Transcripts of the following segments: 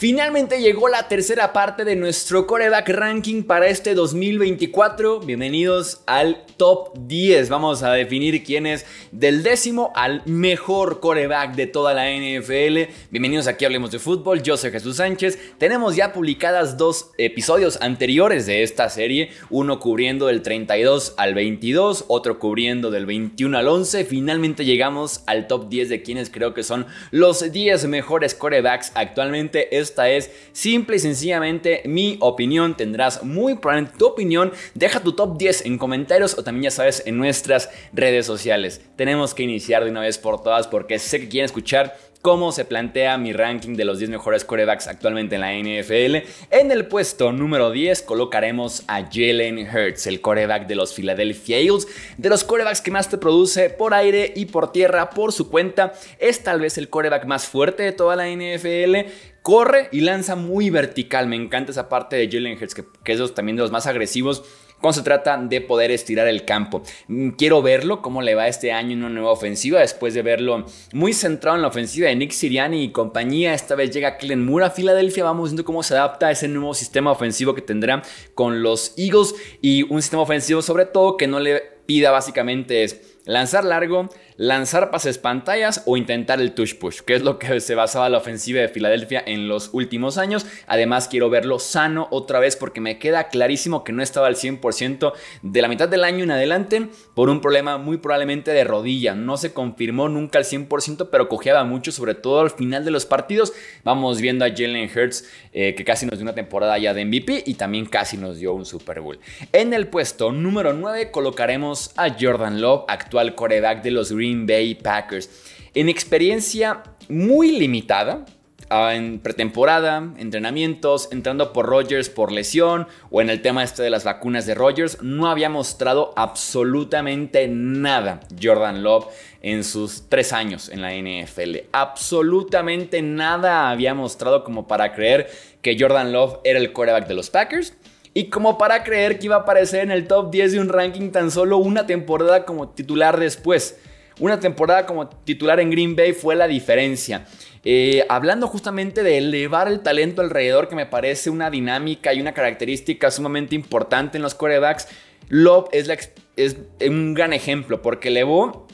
Finalmente llegó la tercera parte de nuestro coreback ranking para este 2024. Bienvenidos al top 10. Vamos a definir quién es del décimo al mejor coreback de toda la NFL. Bienvenidos aquí Hablemos de Fútbol. Yo soy Jesús Sánchez. Tenemos ya publicadas dos episodios anteriores de esta serie. Uno cubriendo del 32 al 22, otro cubriendo del 21 al 11. Finalmente llegamos al top 10 de quienes creo que son los 10 mejores corebacks actualmente esta es simple y sencillamente mi opinión. Tendrás muy probablemente tu opinión. Deja tu top 10 en comentarios o también ya sabes en nuestras redes sociales. Tenemos que iniciar de una vez por todas porque sé que quieren escuchar cómo se plantea mi ranking de los 10 mejores corebacks actualmente en la NFL. En el puesto número 10 colocaremos a Jalen Hurts, el coreback de los Philadelphia Eagles, de los corebacks que más te produce por aire y por tierra por su cuenta. Es tal vez el coreback más fuerte de toda la NFL corre y lanza muy vertical. Me encanta esa parte de Jalen Hurts, que, es también de los más agresivos cuando se trata de poder estirar el campo. Mm, quiero verlo, cómo le va este año en una nueva ofensiva, después de verlo muy centrado en la ofensiva de Nick Siriani y compañía. Esta vez llega Clint Moore a Filadelfia, vamos viendo cómo se adapta a ese nuevo sistema ofensivo que tendrá con los Eagles y un sistema ofensivo sobre todo que no le pida básicamente lanzar largo, lanzar pases pantallas o intentar el touch push, que es lo que se basaba la ofensiva de Filadelfia en los últimos años. Además, quiero verlo sano otra vez porque me queda clarísimo que no estaba al 100% de la mitad del año en adelante por un problema muy probablemente de rodilla. No se confirmó nunca al 100%, pero cojeaba mucho, sobre todo al final de los partidos. Vamos viendo a Jalen Hurts, eh, que casi nos dio una temporada ya de MVP y también casi nos dio un Super Bowl. En el puesto número 9 colocaremos a Jordan Love, actual al coreback de los Green Bay Packers. En experiencia muy limitada, ah, en pretemporada, entrenamientos, entrando por Rogers por lesión o en el tema este de las vacunas de Rogers no había mostrado absolutamente nada Jordan Love en sus tres años en la NFL. Absolutamente nada había mostrado como para creer que Jordan Love era el coreback de los Packers y como para creer que iba a aparecer en el top 10 de un ranking tan solo una temporada como titular después. Una temporada como titular en Green Bay fue la diferencia. Eh, hablando justamente de elevar el talento alrededor, que me parece una dinámica y una característica sumamente importante en los quarterbacks, Love es, es un gran ejemplo porque elevó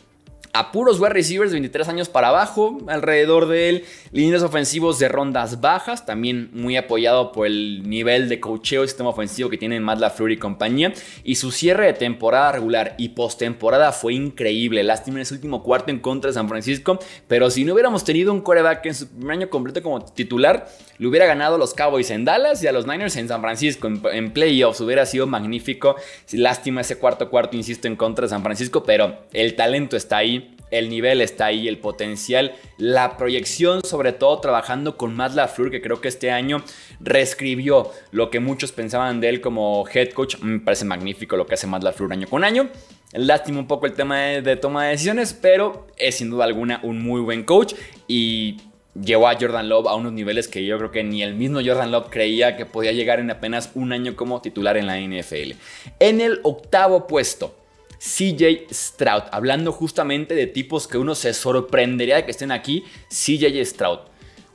a puros wide receivers de 23 años para abajo, alrededor de él, líneas ofensivos de rondas bajas, también muy apoyado por el nivel de cocheo y sistema ofensivo que tienen Matt LaFleur y compañía. Y su cierre de temporada regular y postemporada fue increíble. Lástima en ese último cuarto en contra de San Francisco, pero si no hubiéramos tenido un coreback en su primer año completo como titular, le hubiera ganado a los Cowboys en Dallas y a los Niners en San Francisco en, en playoffs. Hubiera sido magnífico. Lástima ese cuarto cuarto, insisto, en contra de San Francisco, pero el talento está ahí el nivel está ahí, el potencial, la proyección, sobre todo trabajando con Matt LaFleur, que creo que este año reescribió lo que muchos pensaban de él como head coach. Mm, me parece magnífico lo que hace Matt LaFleur año con año. Lástima un poco el tema de, toma de decisiones, pero es sin duda alguna un muy buen coach y llevó a Jordan Love a unos niveles que yo creo que ni el mismo Jordan Love creía que podía llegar en apenas un año como titular en la NFL. En el octavo puesto CJ Stroud. Hablando justamente de tipos que uno se sorprendería de que estén aquí, CJ Stroud.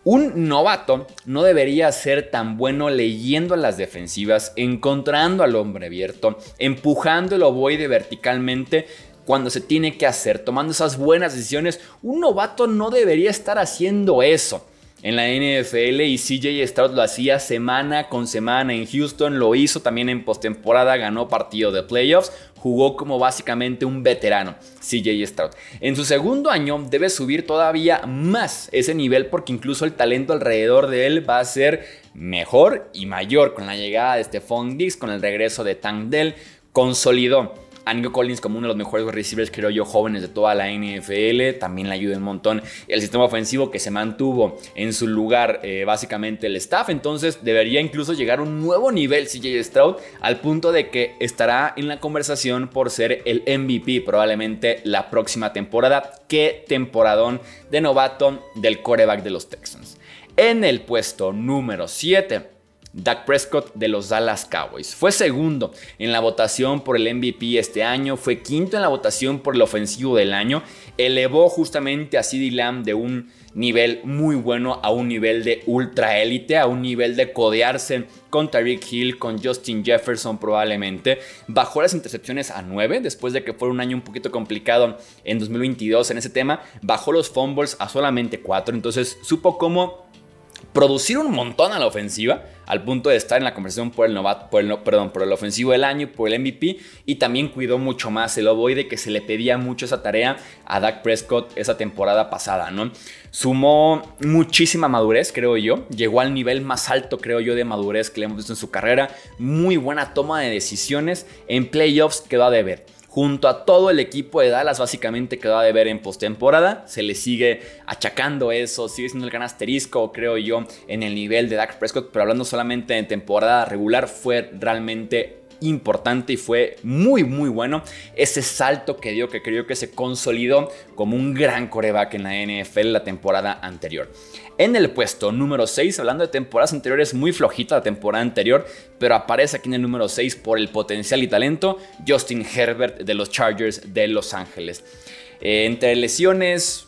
Un novato no debería ser tan bueno leyendo las defensivas, encontrando al hombre abierto, empujando el ovoide verticalmente cuando se tiene que hacer, tomando esas buenas decisiones. Un novato no debería estar haciendo eso en la NFL y CJ Stroud lo hacía semana con semana en Houston, lo hizo también en postemporada, ganó partido de playoffs jugó como básicamente un veterano, CJ Stroud. En su segundo año debe subir todavía más ese nivel porque incluso el talento alrededor de él va a ser mejor y mayor con la llegada de Stephon Diggs, con el regreso de Tang Dell, consolidó a Collins como uno de los mejores receivers, creo yo, jóvenes de toda la NFL, también le ayuda un montón. El sistema ofensivo que se mantuvo en su lugar, eh, básicamente el staff, entonces debería incluso llegar a un nuevo nivel CJ Stroud, al punto de que estará en la conversación por ser el MVP probablemente la próxima temporada. Qué temporadón de novato del coreback de los Texans. En el puesto número 7 Dak Prescott de los Dallas Cowboys. Fue segundo en la votación por el MVP este año, fue quinto en la votación por el ofensivo del año, elevó justamente a CeeDee Lamb de un nivel muy bueno a un nivel de ultra élite, a un nivel de codearse con Tyreek Hill, con Justin Jefferson probablemente. Bajó las intercepciones a nueve después de que fue un año un poquito complicado en 2022 en ese tema. Bajó los fumbles a solamente cuatro. entonces supo cómo producir un montón a la ofensiva, al punto de estar en la conversación por el novato, por el, perdón, por el ofensivo del año, por el MVP, y también cuidó mucho más el ovoide que se le pedía mucho esa tarea a Dak Prescott esa temporada pasada, ¿no? Sumó muchísima madurez, creo yo, llegó al nivel más alto, creo yo, de madurez que le hemos visto en su carrera, muy buena toma de decisiones, en playoffs quedó a deber junto a todo el equipo de Dallas básicamente quedó a deber en postemporada. Se le sigue achacando eso, sigue siendo el gran asterisco, creo yo, en el nivel de Dak Prescott, pero hablando solamente en temporada regular, fue realmente importante y fue muy, muy bueno ese salto que dio, que creo que se consolidó como un gran coreback en la NFL la temporada anterior. En el puesto número 6, hablando de temporadas anteriores, muy flojita la temporada anterior, pero aparece aquí en el número 6 por el potencial y talento, Justin Herbert de los Chargers de Los Ángeles. Eh, entre lesiones,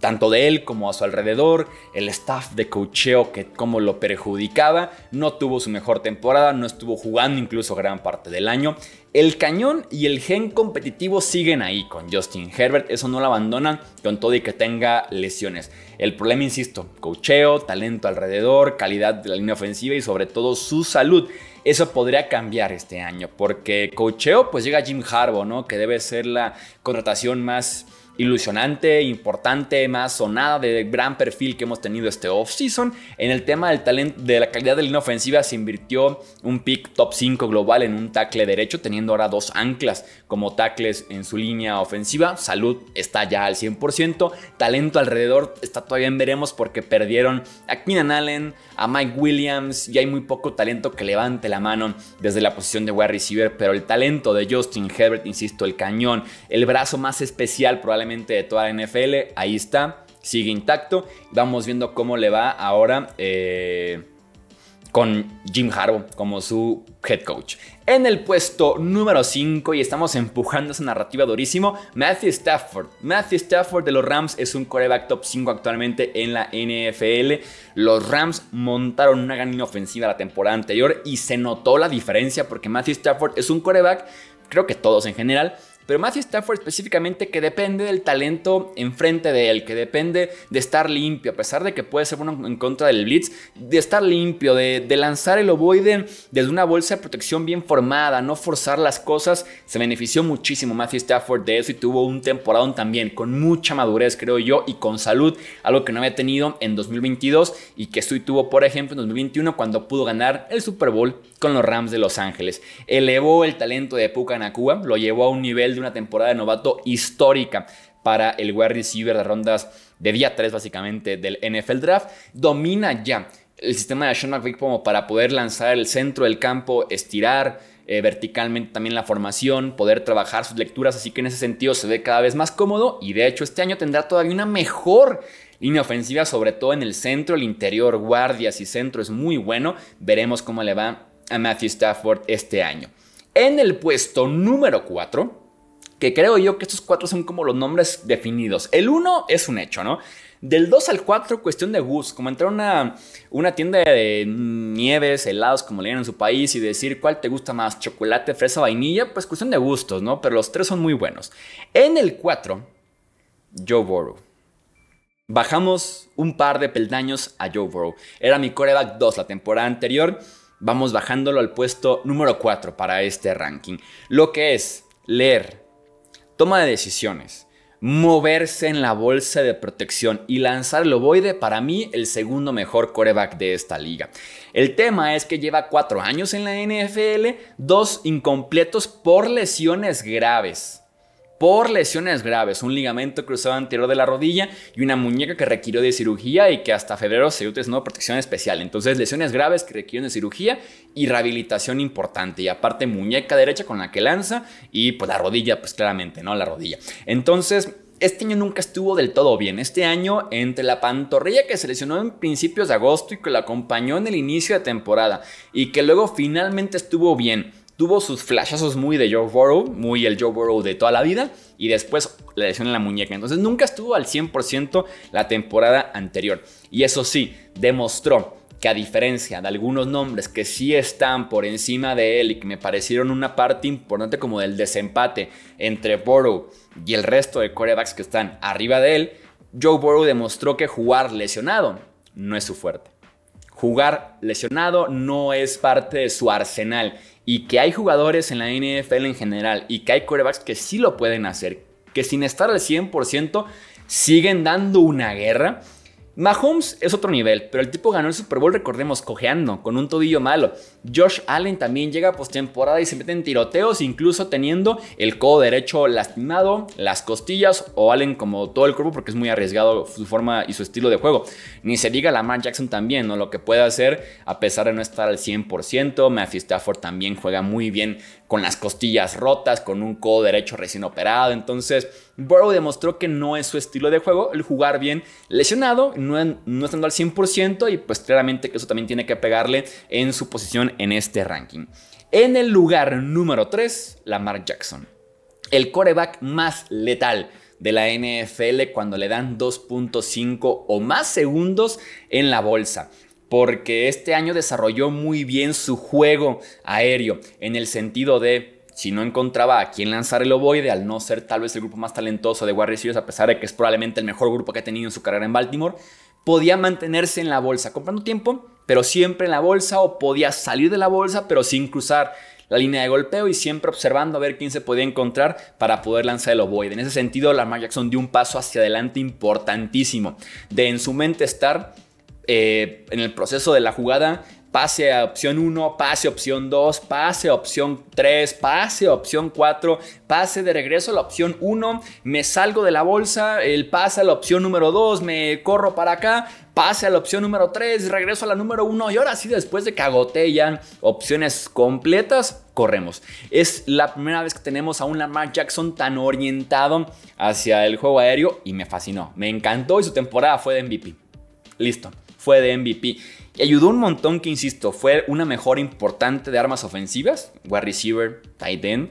tanto de él como a su alrededor, el staff de cocheo que como lo perjudicaba, no tuvo su mejor temporada, no estuvo jugando incluso gran parte del año. El cañón y el gen competitivo siguen ahí con Justin Herbert, eso no lo abandonan con todo y que tenga lesiones. El problema, insisto, cocheo, talento alrededor, calidad de la línea ofensiva y sobre todo su salud. Eso podría cambiar este año porque cocheo pues llega Jim Harbaugh, ¿no? Que debe ser la contratación más ilusionante, importante, más sonada de gran perfil que hemos tenido este offseason. En el tema del talento, de la calidad de la línea ofensiva se invirtió un pick top 5 global en un tackle derecho, teniendo ahora dos anclas como tackles en su línea ofensiva. Salud está ya al 100%, talento alrededor está todavía en veremos porque perdieron a Keenan Allen, a Mike Williams y hay muy poco talento que levante la mano desde la posición de wide receiver, pero el talento de Justin Herbert, insisto, el cañón, el brazo más especial probablemente de toda la NFL, ahí está, sigue intacto. Vamos viendo cómo le va ahora eh, con Jim Harbaugh como su head coach. En el puesto número 5, y estamos empujando esa narrativa durísimo, Matthew Stafford. Matthew Stafford de los Rams es un coreback top 5 actualmente en la NFL. Los Rams montaron una gran ofensiva la temporada anterior y se notó la diferencia porque Matthew Stafford es un coreback, creo que todos en general, pero Matthew Stafford específicamente que depende del talento enfrente de él, que depende de estar limpio, a pesar de que puede ser bueno en contra del blitz, de estar limpio, de, lanzar el Ovoiden desde una bolsa de protección bien formada, no forzar las cosas, se benefició muchísimo Matthew Stafford de eso y tuvo un temporadón también con mucha madurez, creo yo, y con salud, algo que no había tenido en 2022 y que Sui tuvo, por ejemplo, en 2021 cuando pudo ganar el Super Bowl con los Rams de Los Ángeles. Elevó el talento de Puka Nakua, lo llevó a un nivel una temporada de novato histórica para el wide receiver de rondas de día 3 básicamente del NFL Draft. Domina ya el sistema de Sean McVick como para poder lanzar el centro del campo, estirar eh, verticalmente también la formación, poder trabajar sus lecturas, así que en ese sentido se ve cada vez más cómodo y de hecho este año tendrá todavía una mejor línea ofensiva, sobre todo en el centro, el interior, guardias y centro es muy bueno, veremos cómo le va a Matthew Stafford este año. En el puesto número 4, que creo yo que estos cuatro son como los nombres definidos. El uno es un hecho, ¿no? Del 2 al 4, cuestión de gustos. como entrar a una, una tienda de nieves, helados, como le llaman en su país, y decir cuál te gusta más, chocolate, fresa, vainilla, pues cuestión de gustos, ¿no? Pero los tres son muy buenos. En el 4, Joe Burrow. Bajamos un par de peldaños a Joe Burrow. Era mi coreback 2 la temporada anterior. Vamos bajándolo al puesto número 4 para este ranking. Lo que es leer toma de decisiones, moverse en la bolsa de protección y lanzar el para mí el segundo mejor coreback de esta liga. El tema es que lleva cuatro años en la NFL, dos incompletos por lesiones graves por lesiones graves, un ligamento cruzado anterior de la rodilla y una muñeca que requirió de cirugía y que hasta febrero se utilizó protección especial. Entonces, lesiones graves que requieren de cirugía y rehabilitación importante. Y aparte, muñeca derecha con la que lanza y pues la rodilla, pues claramente, ¿no? La rodilla. Entonces, este año nunca estuvo del todo bien. Este año, entre la pantorrilla que se lesionó en principios de agosto y que la acompañó en el inicio de temporada y que luego finalmente estuvo bien Tuvo sus flashazos muy de Joe Burrow, muy el Joe Burrow de toda la vida, y después la lesión en la muñeca. Entonces nunca estuvo al 100% la temporada anterior. Y eso sí, demostró que a diferencia de algunos nombres que sí están por encima de él y que me parecieron una parte importante como del desempate entre Burrow y el resto de corebacks que están arriba de él, Joe Burrow demostró que jugar lesionado no es su fuerte. Jugar lesionado no es parte de su arsenal y que hay jugadores en la NFL en general y que hay quarterbacks que sí lo pueden hacer, que sin estar al 100% siguen dando una guerra Mahomes es otro nivel, pero el tipo ganó el Super Bowl, recordemos, cojeando, con un todillo malo. Josh Allen también llega postemporada y se mete en tiroteos, incluso teniendo el codo derecho lastimado, las costillas o Allen como todo el cuerpo, porque es muy arriesgado su forma y su estilo de juego. Ni se diga Lamar Jackson también, ¿no? lo que puede hacer a pesar de no estar al 100%. Matthew Stafford también juega muy bien con las costillas rotas, con un codo derecho recién operado. Entonces, Burrow demostró que no es su estilo de juego el jugar bien lesionado, no, no estando al 100% y pues claramente que eso también tiene que pegarle en su posición en este ranking. En el lugar número 3, Lamar Jackson. El coreback más letal de la NFL cuando le dan 2.5 o más segundos en la bolsa porque este año desarrolló muy bien su juego aéreo en el sentido de si no encontraba a quién lanzar el ovoide, al no ser tal vez el grupo más talentoso de Warriors, a pesar de que es probablemente el mejor grupo que ha tenido en su carrera en Baltimore, podía mantenerse en la bolsa, comprando tiempo, pero siempre en la bolsa, o podía salir de la bolsa, pero sin cruzar la línea de golpeo y siempre observando a ver quién se podía encontrar para poder lanzar el ovoide. En ese sentido, Lamar Jackson dio un paso hacia adelante importantísimo, de en su mente estar eh, en el proceso de la jugada pase a opción 1, pase a opción 2, pase a opción 3, pase a opción 4, pase de regreso a la opción 1, me salgo de la bolsa, el pase a la opción número 2, me corro para acá, pase a la opción número 3, regreso a la número 1 y ahora sí después de que agoté ya opciones completas, corremos. Es la primera vez que tenemos a un Lamar Jackson tan orientado hacia el juego aéreo y me fascinó, me encantó y su temporada fue de MVP. Listo fue de MVP. Y ayudó un montón que, insisto, fue una mejora importante de armas ofensivas, wide receiver, tight end,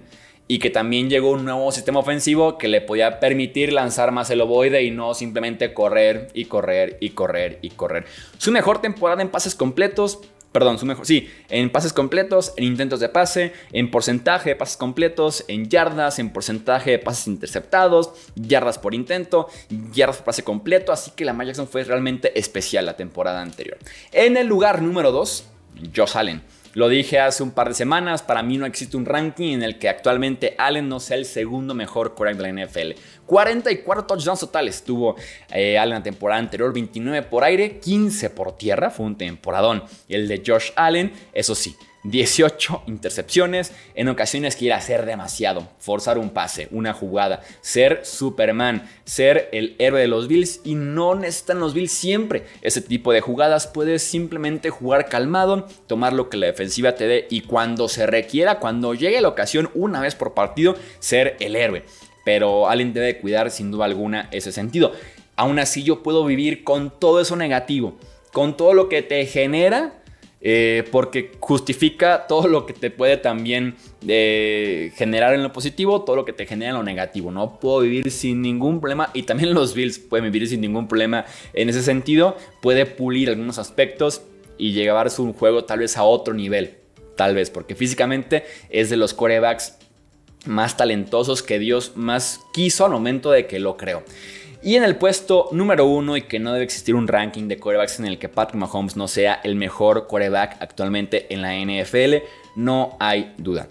y que también llegó un nuevo sistema ofensivo que le podía permitir lanzar más el ovoide y no simplemente correr y correr y correr y correr. Su mejor temporada en pases completos, perdón, su mejor, sí, en pases completos, en intentos de pase, en porcentaje de pases completos, en yardas, en porcentaje de pases interceptados, yardas por intento, yardas por pase completo, así que la Jackson fue realmente especial la temporada anterior. En el lugar número 2, Josh Allen. Lo dije hace un par de semanas, para mí no existe un ranking en el que actualmente Allen no sea el segundo mejor quarterback de la NFL. 44 touchdowns totales tuvo eh, Allen la temporada anterior, 29 por aire, 15 por tierra, fue un temporadón. Y el de Josh Allen, eso sí, 18 intercepciones, en ocasiones quiere hacer demasiado, forzar un pase, una jugada, ser Superman, ser el héroe de los Bills y no necesitan los Bills siempre ese tipo de jugadas. Puedes simplemente jugar calmado, tomar lo que la defensiva te dé y cuando se requiera, cuando llegue la ocasión, una vez por partido, ser el héroe. Pero alguien debe cuidar sin duda alguna ese sentido. Aún así yo puedo vivir con todo eso negativo, con todo lo que te genera eh, porque justifica todo lo que te puede también eh, generar en lo positivo, todo lo que te genera en lo negativo, ¿no? Puedo vivir sin ningún problema y también los Bills pueden vivir sin ningún problema en ese sentido, puede pulir algunos aspectos y llevar su juego tal vez a otro nivel, tal vez, porque físicamente es de los corebacks más talentosos que Dios más quiso al momento de que lo creó. Y en el puesto número uno, y que no debe existir un ranking de corebacks en el que Patrick Mahomes no sea el mejor coreback actualmente en la NFL, no hay duda.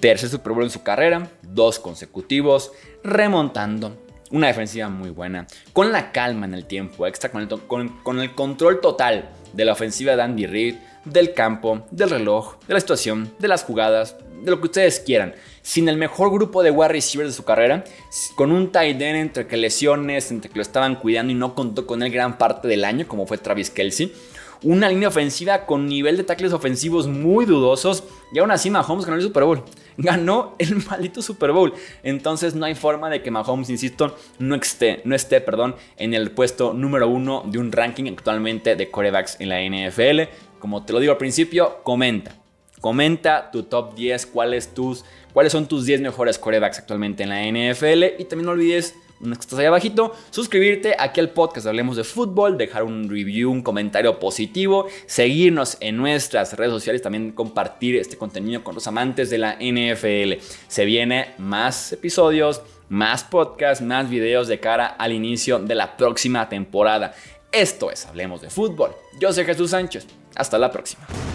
Tercer Super Bowl en su carrera, dos consecutivos, remontando. Una defensiva muy buena, con la calma en el tiempo extra, con el, con el control total de la ofensiva de Andy Reid, del campo, del reloj, de la situación, de las jugadas, de lo que ustedes quieran. Sin el mejor grupo de wide receivers de su carrera, con un tight end entre que lesiones, entre que lo estaban cuidando y no contó con él gran parte del año, como fue Travis Kelsey. Una línea ofensiva con nivel de tackles ofensivos muy dudosos. Y aún así Mahomes ganó el Super Bowl. Ganó el maldito Super Bowl. Entonces no hay forma de que Mahomes, insisto, no esté, no esté perdón, en el puesto número uno de un ranking actualmente de corebacks en la NFL como te lo digo al principio, comenta. Comenta tu top 10, cuáles tus, cuáles son tus 10 mejores corebacks actualmente en la NFL. Y también no olvides, una que estás ahí abajito, suscribirte aquí al podcast Hablemos de Fútbol, dejar un review, un comentario positivo, seguirnos en nuestras redes sociales, también compartir este contenido con los amantes de la NFL. Se viene más episodios, más podcasts, más videos de cara al inicio de la próxima temporada. Esto es Hablemos de Fútbol. Yo soy Jesús Sánchez. Hasta la próxima.